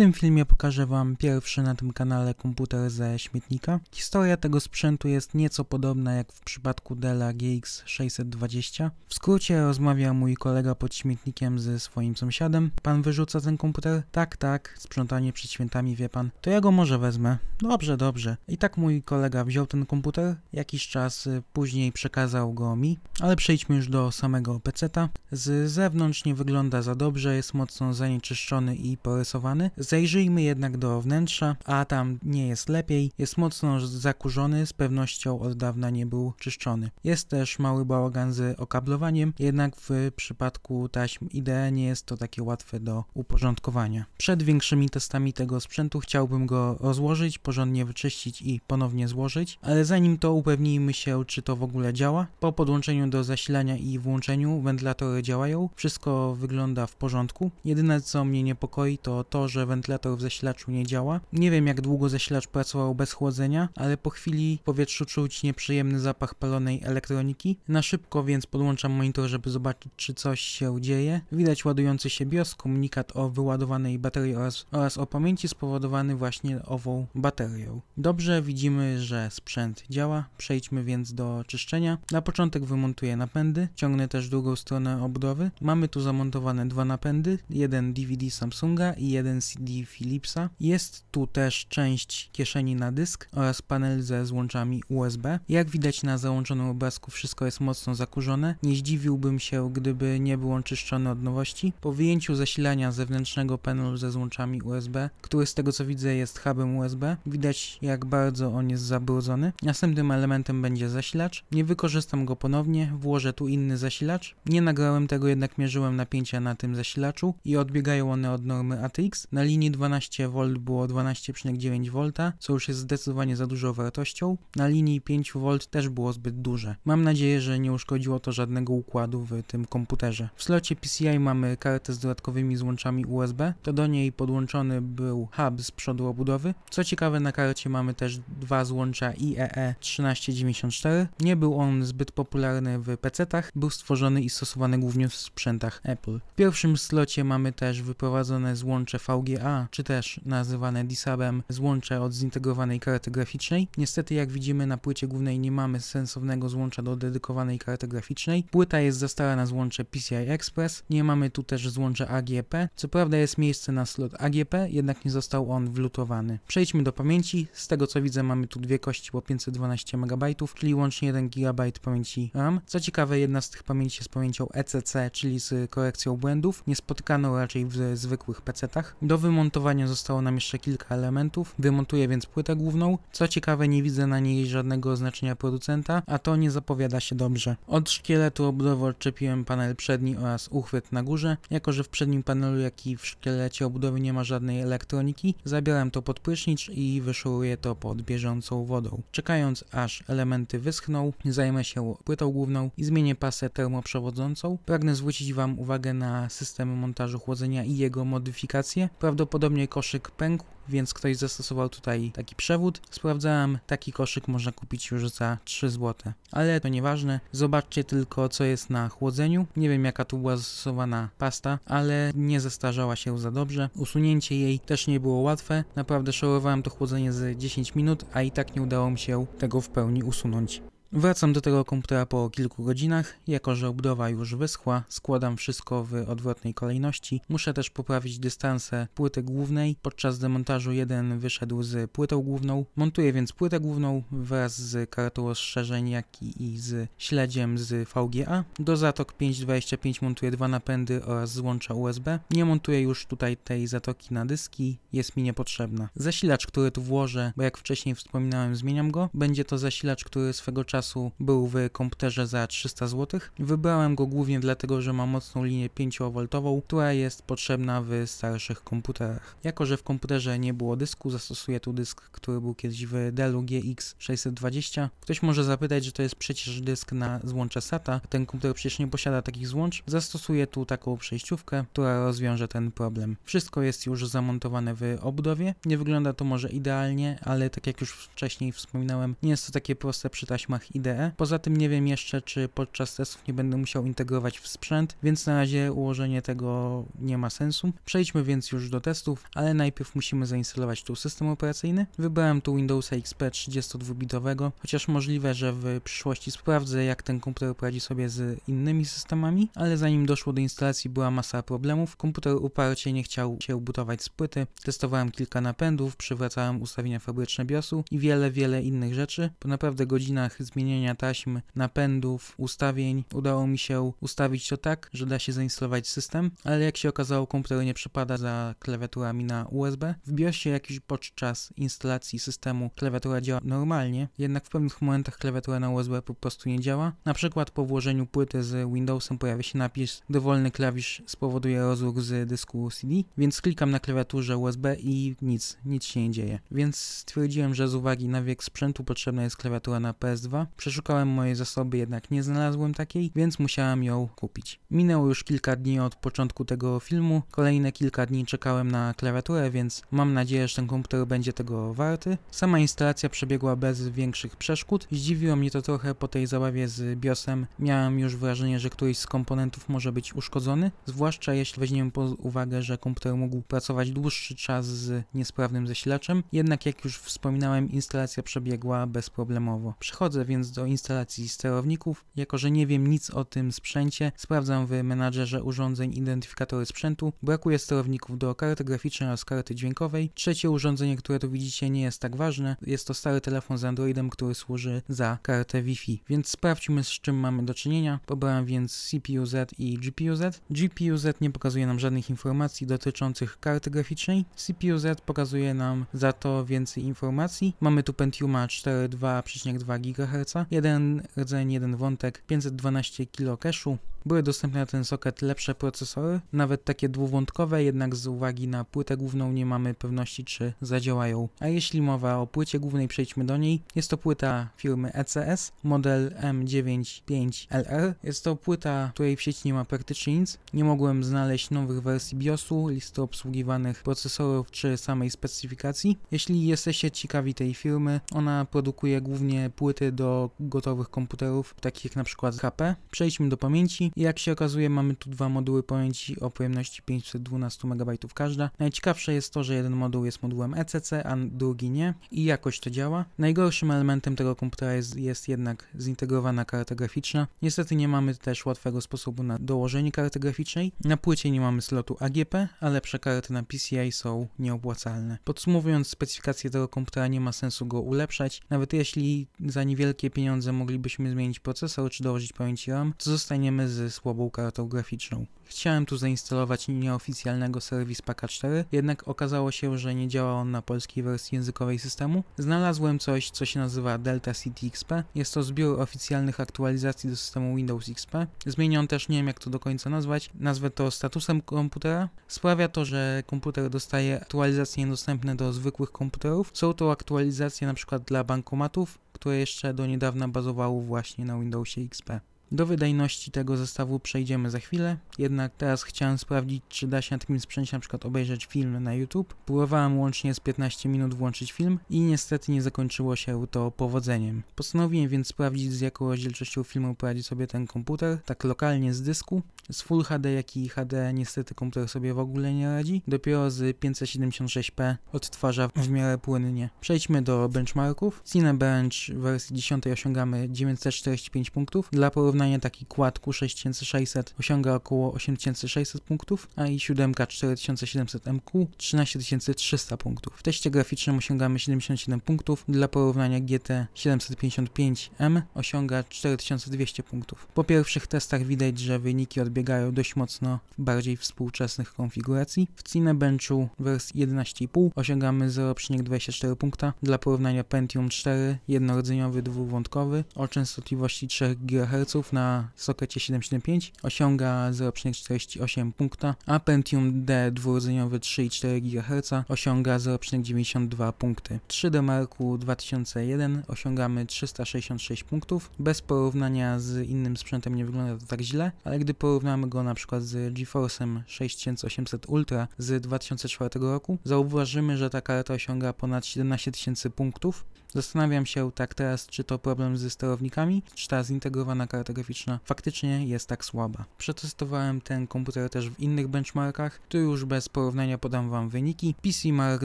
tym filmie pokażę Wam pierwszy na tym kanale komputer ze śmietnika. Historia tego sprzętu jest nieco podobna jak w przypadku Della GX620. W skrócie rozmawia mój kolega pod śmietnikiem ze swoim sąsiadem. Pan wyrzuca ten komputer? Tak, tak, sprzątanie przed świętami wie pan. To ja go może wezmę. Dobrze, dobrze. I tak mój kolega wziął ten komputer, jakiś czas y, później przekazał go mi, ale przejdźmy już do samego peceta. Z zewnątrz nie wygląda za dobrze, jest mocno zanieczyszczony i porysowany. Z Zajrzyjmy jednak do wnętrza, a tam nie jest lepiej, jest mocno zakurzony, z pewnością od dawna nie był czyszczony. Jest też mały bałagan z okablowaniem, jednak w przypadku taśm IDE nie jest to takie łatwe do uporządkowania. Przed większymi testami tego sprzętu chciałbym go rozłożyć, porządnie wyczyścić i ponownie złożyć, ale zanim to upewnijmy się, czy to w ogóle działa. Po podłączeniu do zasilania i włączeniu wentylatory działają, wszystko wygląda w porządku. Jedyne co mnie niepokoi to to, że wentylator w zasilaczu nie działa. Nie wiem jak długo zasilacz pracował bez chłodzenia, ale po chwili w powietrzu czuć nieprzyjemny zapach palonej elektroniki. Na szybko więc podłączam monitor, żeby zobaczyć czy coś się dzieje. Widać ładujący się BIOS, komunikat o wyładowanej baterii oraz, oraz o pamięci spowodowany właśnie ową baterią. Dobrze, widzimy, że sprzęt działa. Przejdźmy więc do czyszczenia. Na początek wymontuję napędy, ciągnę też drugą stronę obdowy. Mamy tu zamontowane dwa napędy, jeden DVD Samsunga i jeden SD Philipsa. Jest tu też część kieszeni na dysk oraz panel ze złączami USB. Jak widać na załączonym obrazku wszystko jest mocno zakurzone. Nie zdziwiłbym się, gdyby nie był on czyszczony od nowości. Po wyjęciu zasilania zewnętrznego panelu ze złączami USB, który z tego co widzę jest hubem USB, widać jak bardzo on jest zabrudzony. Następnym elementem będzie zasilacz. Nie wykorzystam go ponownie, włożę tu inny zasilacz. Nie nagrałem tego, jednak mierzyłem napięcia na tym zasilaczu i odbiegają one od normy ATX. Na linii 12V było 12,9V, co już jest zdecydowanie za dużą wartością. Na linii 5V też było zbyt duże. Mam nadzieję, że nie uszkodziło to żadnego układu w tym komputerze. W slocie PCI mamy kartę z dodatkowymi złączami USB, to do niej podłączony był hub z przodu obudowy. Co ciekawe na karcie mamy też dwa złącza e e IEE 1394. Nie był on zbyt popularny w PC-tach, był stworzony i stosowany głównie w sprzętach Apple. W pierwszym slocie mamy też wyprowadzone złącze VGA czy też nazywane DSABem złącze od zintegrowanej karty graficznej. Niestety jak widzimy na płycie głównej nie mamy sensownego złącza do dedykowanej karty graficznej. Płyta jest za na złącze PCI Express, nie mamy tu też złącza AGP. Co prawda jest miejsce na slot AGP, jednak nie został on wlutowany. Przejdźmy do pamięci. Z tego co widzę mamy tu dwie kości po 512 MB, czyli łącznie 1 GB pamięci RAM. Co ciekawe jedna z tych pamięci jest pamięcią ECC, czyli z korekcją błędów, niespotykaną raczej w zwykłych PC-tach. Do wymontowania zostało nam jeszcze kilka elementów, wymontuję więc płytę główną. Co ciekawe nie widzę na niej żadnego oznaczenia producenta, a to nie zapowiada się dobrze. Od szkieletu obudowy odczepiłem panel przedni oraz uchwyt na górze. Jako, że w przednim panelu jak i w szkielecie obudowy nie ma żadnej elektroniki, zabieram to pod prysznicz i wyszoruję to pod bieżącą wodą. Czekając aż elementy wyschną, zajmę się płytą główną i zmienię pasę termoprzewodzącą. Pragnę zwrócić Wam uwagę na system montażu chłodzenia i jego modyfikacje. Prawdopodobnie Prawdopodobnie koszyk pękł, więc ktoś zastosował tutaj taki przewód. Sprawdzałem, taki koszyk można kupić już za 3 zł. Ale to nieważne, zobaczcie tylko co jest na chłodzeniu. Nie wiem jaka tu była zastosowana pasta, ale nie zestarzała się za dobrze. Usunięcie jej też nie było łatwe. Naprawdę szorowałem to chłodzenie z 10 minut, a i tak nie udało mi się tego w pełni usunąć. Wracam do tego komputera po kilku godzinach. Jako, że obudowa już wyschła, składam wszystko w odwrotnej kolejności. Muszę też poprawić dystanse płyty głównej. Podczas demontażu jeden wyszedł z płytą główną. Montuję więc płytę główną wraz z kartą rozszerzeń, jak i z śledziem z VGA. Do zatok 5.25 montuję dwa napędy oraz złącza USB. Nie montuję już tutaj tej zatoki na dyski, jest mi niepotrzebna. Zasilacz, który tu włożę, bo jak wcześniej wspominałem, zmieniam go. Będzie to zasilacz, który swego czasu czasu był w komputerze za 300 zł. Wybrałem go głównie dlatego, że ma mocną linię 5V, która jest potrzebna w starszych komputerach. Jako, że w komputerze nie było dysku, zastosuję tu dysk, który był kiedyś w Dellu GX620. Ktoś może zapytać, że to jest przecież dysk na złącze SATA. Ten komputer przecież nie posiada takich złącz. Zastosuję tu taką przejściówkę, która rozwiąże ten problem. Wszystko jest już zamontowane w obudowie. Nie wygląda to może idealnie, ale tak jak już wcześniej wspominałem, nie jest to takie proste przy taśmach IDE. Poza tym nie wiem jeszcze, czy podczas testów nie będę musiał integrować w sprzęt, więc na razie ułożenie tego nie ma sensu. Przejdźmy więc już do testów, ale najpierw musimy zainstalować tu system operacyjny. Wybrałem tu Windowsa XP 32-bitowego, chociaż możliwe, że w przyszłości sprawdzę, jak ten komputer poradzi sobie z innymi systemami, ale zanim doszło do instalacji była masa problemów. Komputer uparcie nie chciał się butować z płyty, testowałem kilka napędów, przywracałem ustawienia fabryczne BIOSu i wiele, wiele innych rzeczy. Po naprawdę godzinach zmieniłem zmienienia taśm, napędów, ustawień udało mi się ustawić to tak, że da się zainstalować system, ale jak się okazało komputer nie przypada za klawiaturami na USB. W BIOSie jakiś podczas instalacji systemu klawiatura działa normalnie, jednak w pewnych momentach klawiatura na USB po prostu nie działa. Na przykład po włożeniu płyty z Windowsem pojawia się napis dowolny klawisz spowoduje rozruch z dysku CD, więc klikam na klawiaturze USB i nic, nic się nie dzieje. Więc stwierdziłem, że z uwagi na wiek sprzętu potrzebna jest klawiatura na PS2, Przeszukałem moje zasoby, jednak nie znalazłem takiej, więc musiałem ją kupić. Minęło już kilka dni od początku tego filmu, kolejne kilka dni czekałem na klawiaturę, więc mam nadzieję, że ten komputer będzie tego warty. Sama instalacja przebiegła bez większych przeszkód. Zdziwiło mnie to trochę po tej zabawie z BIOSem. Miałem już wrażenie, że któryś z komponentów może być uszkodzony, zwłaszcza jeśli weźmiemy pod uwagę, że komputer mógł pracować dłuższy czas z niesprawnym zasilaczem. Jednak jak już wspominałem, instalacja przebiegła bezproblemowo. Przechodzę więc więc do instalacji sterowników. Jako, że nie wiem nic o tym sprzęcie, sprawdzam w menadżerze urządzeń identyfikatory sprzętu. Brakuje sterowników do karty graficznej oraz karty dźwiękowej. Trzecie urządzenie, które tu widzicie nie jest tak ważne. Jest to stary telefon z Androidem, który służy za kartę Wi-Fi. Więc sprawdźmy z czym mamy do czynienia. Pobrałem więc CPU-Z i GPU-Z. GPU-Z nie pokazuje nam żadnych informacji dotyczących karty graficznej. CPU-Z pokazuje nam za to więcej informacji. Mamy tu Pentiuma 4,2,2 GHz serca, jeden rdzeń, jeden wątek, 512 kilo cashu, były dostępne na ten soket lepsze procesory, nawet takie dwuwątkowe, jednak z uwagi na płytę główną nie mamy pewności czy zadziałają. A jeśli mowa o płycie głównej przejdźmy do niej. Jest to płyta firmy ECS, model M95LR. Jest to płyta, której w sieci nie ma praktycznie nic. Nie mogłem znaleźć nowych wersji BIOSu, listy obsługiwanych procesorów czy samej specyfikacji. Jeśli jesteście ciekawi tej firmy, ona produkuje głównie płyty do gotowych komputerów, takich jak na przykład HP. Przejdźmy do pamięci. Jak się okazuje, mamy tu dwa moduły pamięci o pojemności 512 MB każda. Najciekawsze jest to, że jeden moduł jest modułem ECC, a drugi nie i jakoś to działa. Najgorszym elementem tego komputera jest, jest jednak zintegrowana karta graficzna. Niestety nie mamy też łatwego sposobu na dołożenie karty graficznej. Na płycie nie mamy slotu AGP, a lepsze karty na PCI są nieopłacalne. Podsumowując specyfikację tego komputera, nie ma sensu go ulepszać. Nawet jeśli za niewielkie pieniądze moglibyśmy zmienić procesor czy dołożyć pamięci RAM, to zostaniemy z słabą kartą graficzną. Chciałem tu zainstalować nieoficjalnego serwis Paka 4, jednak okazało się, że nie działa on na polskiej wersji językowej systemu. Znalazłem coś, co się nazywa Delta City XP. Jest to zbiór oficjalnych aktualizacji do systemu Windows XP. Zmienią też, nie wiem jak to do końca nazwać, nazwę to statusem komputera. Sprawia to, że komputer dostaje aktualizacje niedostępne do zwykłych komputerów. Są to aktualizacje np. dla bankomatów, które jeszcze do niedawna bazowały właśnie na Windowsie XP. Do wydajności tego zestawu przejdziemy za chwilę, jednak teraz chciałem sprawdzić, czy da się na takim sprzęcie na przykład obejrzeć film na YouTube. Próbowałem łącznie z 15 minut włączyć film i niestety nie zakończyło się to powodzeniem. Postanowiłem więc sprawdzić, z jaką rozdzielczością filmu poradzi sobie ten komputer, tak lokalnie z dysku. Z Full HD, jak i HD niestety komputer sobie w ogóle nie radzi. Dopiero z 576p odtwarza w miarę płynnie. Przejdźmy do benchmarków. Cinebench w wersji 10 osiągamy 945 punktów. Dla porównania porównania taki kładku 6600 osiąga około 8600 punktów, a i 7 4700 MQ 13300 punktów. W teście graficznym osiągamy 77 punktów, dla porównania GT 755M osiąga 4200 punktów. Po pierwszych testach widać, że wyniki odbiegają dość mocno w bardziej współczesnych konfiguracji. W Cinebenchu wersji 11,5 osiągamy 0,24 punkta, dla porównania Pentium 4 jednorodzeniowy dwuwątkowy o częstotliwości 3 GHz na sokecie 775 osiąga 0,48 punkta, a Pentium D dwurdzeniowy 3,4 GHz osiąga 0,92 punkty. 3D Marku 2001 osiągamy 366 punktów. Bez porównania z innym sprzętem nie wygląda to tak źle, ale gdy porównamy go na przykład z GeForce'em 6800 Ultra z 2004 roku, zauważymy, że ta karta osiąga ponad 17 tysięcy punktów, Zastanawiam się tak teraz, czy to problem ze sterownikami, czy ta zintegrowana karta graficzna faktycznie jest tak słaba. Przetestowałem ten komputer też w innych benchmarkach, tu już bez porównania podam wam wyniki. PC Mark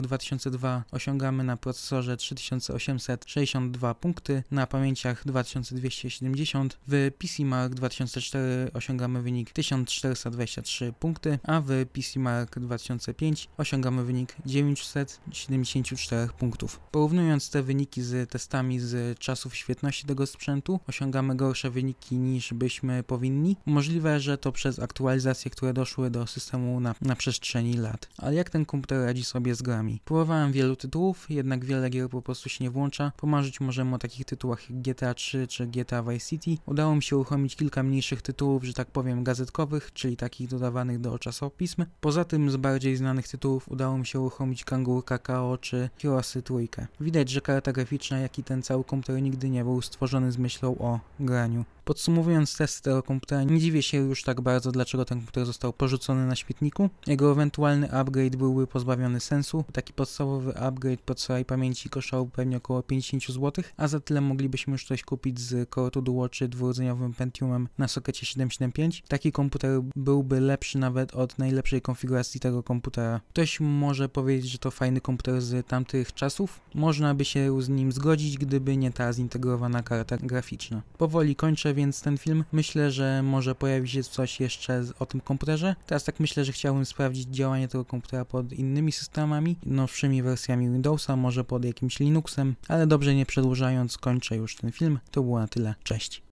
2002 osiągamy na procesorze 3862 punkty, na pamięciach 2270. W PC Mark 2004 osiągamy wynik 1423 punkty, a w PC Mark 2005 osiągamy wynik 974 punktów. Porównując te wyniki wyniki z testami z czasów świetności tego sprzętu, osiągamy gorsze wyniki niż byśmy powinni. Możliwe, że to przez aktualizacje, które doszły do systemu na, na przestrzeni lat. Ale jak ten komputer radzi sobie z grami? Próbowałem wielu tytułów, jednak wiele gier po prostu się nie włącza. Pomarzyć możemy o takich tytułach jak GTA 3 czy GTA Vice City. Udało mi się uruchomić kilka mniejszych tytułów, że tak powiem gazetkowych, czyli takich dodawanych do czasopism. Poza tym z bardziej znanych tytułów udało mi się uruchomić Kangur Kakao czy Heroesy Trójkę. Widać, że karta graficzna, jak i ten cały komputer nigdy nie był stworzony z myślą o graniu. Podsumowując testy tego komputera, nie dziwię się już tak bardzo, dlaczego ten komputer został porzucony na świetniku. Jego ewentualny upgrade byłby pozbawiony sensu. Taki podstawowy upgrade po całej pamięci kosztował pewnie około 50 zł, a za tyle moglibyśmy już coś kupić z Core to Duo czy dwurdzeniowym Pentiumem na sokecie 775. Taki komputer byłby lepszy nawet od najlepszej konfiguracji tego komputera. Ktoś może powiedzieć, że to fajny komputer z tamtych czasów. Można by się z nim zgodzić, gdyby nie ta zintegrowana karta graficzna. Powoli kończę, więc ten film myślę, że może pojawi się coś jeszcze o tym komputerze. Teraz tak myślę, że chciałbym sprawdzić działanie tego komputera pod innymi systemami, nowszymi wersjami Windowsa, może pod jakimś Linuxem, ale dobrze nie przedłużając kończę już ten film. To było na tyle. Cześć.